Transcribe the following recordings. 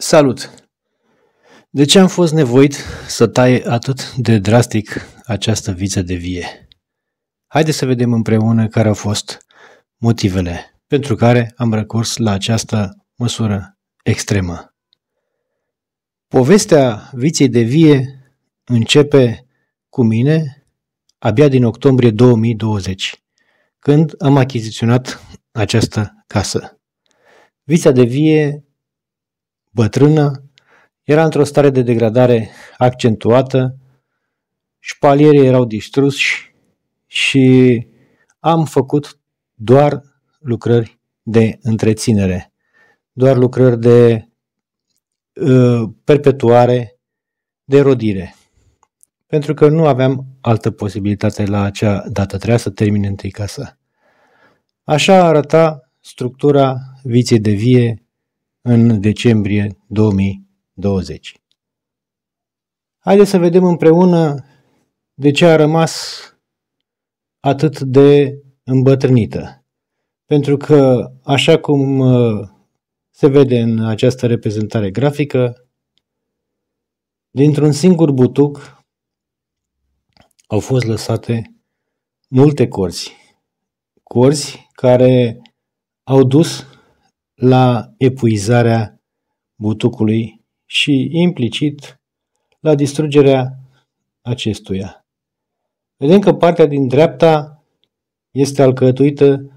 Salut! De ce am fost nevoit să tai atât de drastic această viță de vie? Haideți să vedem împreună care au fost motivele pentru care am recurs la această măsură extremă. Povestea viței de vie începe cu mine abia din octombrie 2020, când am achiziționat această casă. Vița de vie bătrână, era într-o stare de degradare accentuată, șpalierii erau distruși și am făcut doar lucrări de întreținere, doar lucrări de uh, perpetuare, de rodire. Pentru că nu aveam altă posibilitate la acea dată, trebuia să termin întâi casa. Așa arăta structura viței de vie în decembrie 2020. Haideți să vedem împreună de ce a rămas atât de îmbătrânită. Pentru că, așa cum uh, se vede în această reprezentare grafică, dintr-un singur butuc au fost lăsate multe corzi. Corzi care au dus la epuizarea butucului și implicit la distrugerea acestuia. Vedem că partea din dreapta este alcătuită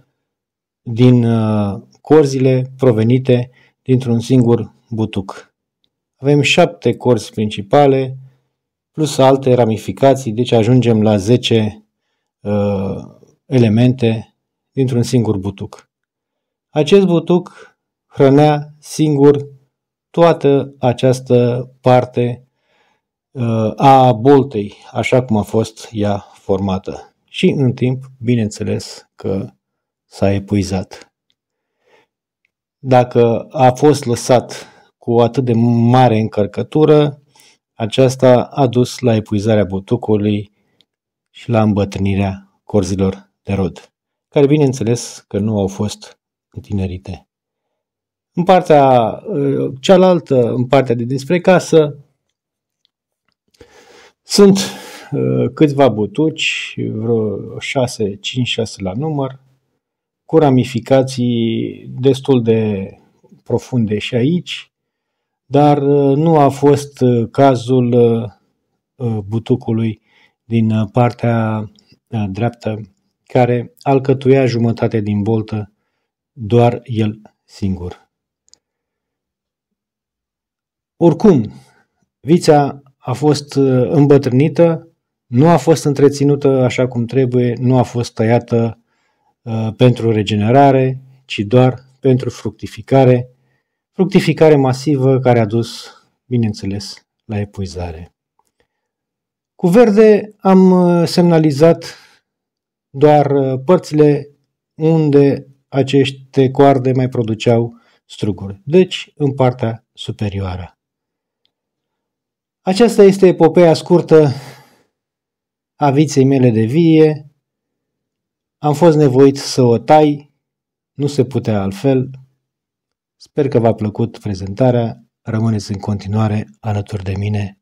din uh, corzile provenite dintr-un singur butuc. Avem șapte corzi principale plus alte ramificații, deci ajungem la 10 uh, elemente dintr-un singur butuc. Acest butuc hrănea singur toată această parte uh, a boltei, așa cum a fost ea formată. Și în timp, bineînțeles că s-a epuizat. Dacă a fost lăsat cu atât de mare încărcătură, aceasta a dus la epuizarea butucului și la îmbătrânirea corzilor de rod, care bineînțeles că nu au fost întinerite în partea uh, cealaltă, în partea de dinspre casă, sunt uh, câțiva butuci, vreo 6, 5, 6 la număr, cu ramificații destul de profunde și aici, dar uh, nu a fost cazul butucului din partea dreaptă, care alcătuia jumătate din boltă doar el singur. Oricum, vița a fost uh, îmbătrânită, nu a fost întreținută așa cum trebuie, nu a fost tăiată uh, pentru regenerare, ci doar pentru fructificare, fructificare masivă care a dus, bineînțeles, la epuizare. Cu verde am uh, semnalizat doar uh, părțile unde aceste coarde mai produceau struguri, deci în partea superioară. Aceasta este epopeea scurtă a viței mele de vie. Am fost nevoit să o tai, nu se putea altfel. Sper că v-a plăcut prezentarea. Rămâneți în continuare alături de mine.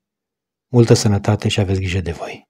Multă sănătate și aveți grijă de voi!